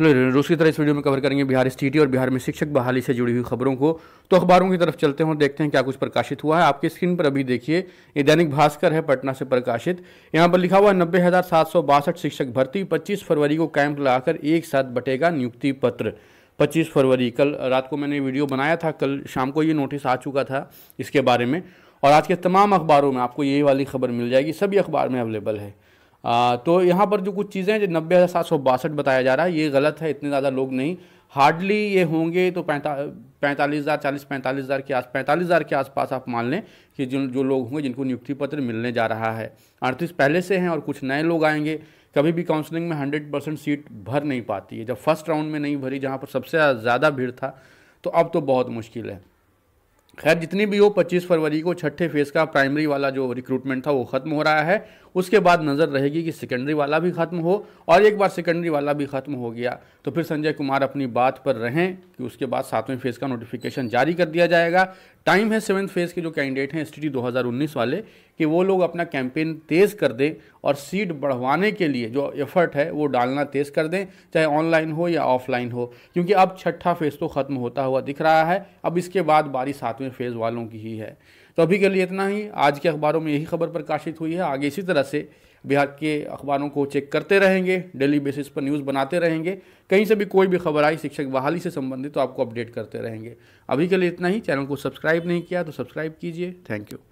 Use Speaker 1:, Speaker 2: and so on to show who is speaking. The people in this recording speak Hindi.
Speaker 1: हेलो रेडियो दूसरी तरह इस वीडियो में कवर करेंगे बिहार एस और बिहार में शिक्षक बहाली से जुड़ी हुई खबरों को तो अखबारों की तरफ चलते हैं और देखते हैं क्या कुछ प्रकाशित हुआ है आपकी स्क्रीन पर अभी देखिए ये दैनिक भास्कर है पटना से प्रकाशित यहाँ पर लिखा हुआ नब्बे हज़ार सात सौ बासठ शिक्षक भर्ती पच्चीस फरवरी को कैंप लगाकर एक साथ बटेगा नियुक्ति पत्र पच्चीस फरवरी कल रात को मैंने वीडियो बनाया था कल शाम को ये नोटिस आ चुका था इसके बारे में और आज के तमाम अखबारों में आपको ये वाली खबर मिल जाएगी सभी अखबार में अवेलेबल है आ, तो यहाँ पर जो कुछ चीज़ें हैं जो नब्बे हज़ार सात सौ बासठ बताया जा रहा है ये गलत है इतने ज़्यादा लोग नहीं हार्डली ये होंगे तो पैंता पैंतालीस हज़ार चालीस पैंतालीस हज़ार के आस पैंतालीस हज़ार के आसपास आप मान लें कि जिन जो लोग होंगे जिनको नियुक्ति पत्र मिलने जा रहा है अड़तीस पहले से हैं और कुछ नए लोग आएंगे कभी भी काउंसलिंग में हंड्रेड परसेंट सीट भर नहीं पाती है जब फर्स्ट राउंड में नहीं भरी जहाँ पर सबसे ज़्यादा भीड़ था तो अब तो बहुत मुश्किल है खैर जितनी भी हो 25 फरवरी को छठे फेज़ का प्राइमरी वाला जो रिक्रूटमेंट था वो ख़त्म हो रहा है उसके बाद नज़र रहेगी कि सेकेंडरी वाला भी ख़त्म हो और एक बार सेकेंडरी वाला भी ख़त्म हो गया तो फिर संजय कुमार अपनी बात पर रहें कि उसके बाद सातवें फेज़ का नोटिफिकेशन जारी कर दिया जाएगा टाइम है सेवन्थ फेज़ के जो कैंडिडेट हैं एस टी वाले कि वो लोग अपना कैंपेन तेज़ कर दें और सीट बढ़वाने के लिए जो एफर्ट है वो डालना तेज़ कर दें चाहे ऑनलाइन हो या ऑफलाइन हो क्योंकि अब छठा फेज़ तो ख़त्म होता हुआ दिख रहा है अब इसके बाद बारी सातवें फेज़ वालों की ही है तो अभी के लिए इतना ही आज के अखबारों में यही खबर प्रकाशित हुई है आगे इसी तरह से बिहार के अखबारों को चेक करते रहेंगे डेली बेसिस पर न्यूज़ बनाते रहेंगे कहीं से भी कोई भी खबर आई शिक्षक बहाली से संबंधित तो आपको अपडेट करते रहेंगे अभी के लिए इतना ही चैनल को सब्सक्राइब नहीं किया तो सब्सक्राइब कीजिए थैंक यू